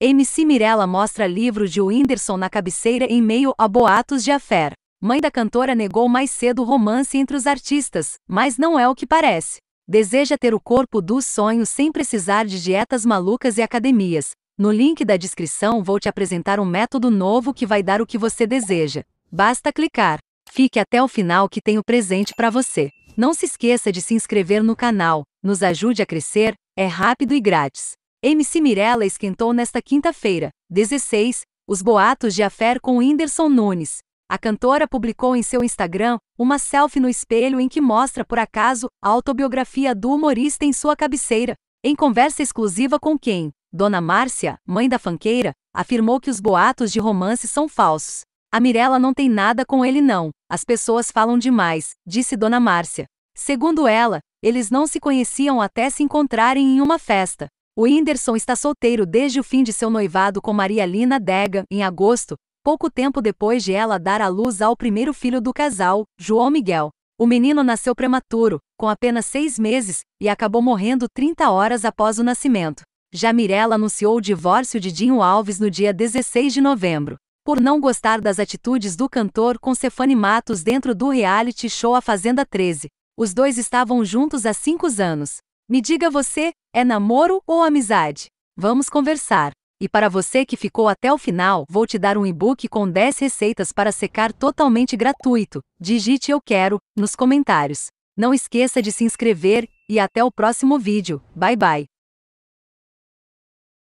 MC Mirella mostra livro de Whindersson na cabeceira em meio a boatos de affair. Mãe da cantora negou mais cedo o romance entre os artistas, mas não é o que parece. Deseja ter o corpo dos sonhos sem precisar de dietas malucas e academias. No link da descrição vou te apresentar um método novo que vai dar o que você deseja. Basta clicar. Fique até o final que tenho presente para você. Não se esqueça de se inscrever no canal, nos ajude a crescer, é rápido e grátis. MC Mirella esquentou nesta quinta-feira, 16, os boatos de affair com Whindersson Nunes. A cantora publicou em seu Instagram uma selfie no espelho em que mostra por acaso a autobiografia do humorista em sua cabeceira. Em conversa exclusiva com quem, Dona Márcia, mãe da fanqueira, afirmou que os boatos de romance são falsos. A Mirella não tem nada com ele não. As pessoas falam demais, disse Dona Márcia. Segundo ela, eles não se conheciam até se encontrarem em uma festa. O Whindersson está solteiro desde o fim de seu noivado com Maria Lina Dega, em agosto, pouco tempo depois de ela dar à luz ao primeiro filho do casal, João Miguel. O menino nasceu prematuro, com apenas seis meses, e acabou morrendo 30 horas após o nascimento. Já Mirella anunciou o divórcio de Dinho Alves no dia 16 de novembro. Por não gostar das atitudes do cantor com Stefani Matos dentro do reality show A Fazenda 13. Os dois estavam juntos há cinco anos. Me diga você, é namoro ou amizade? Vamos conversar. E para você que ficou até o final, vou te dar um e-book com 10 receitas para secar totalmente gratuito. Digite eu quero nos comentários. Não esqueça de se inscrever e até o próximo vídeo. Bye bye.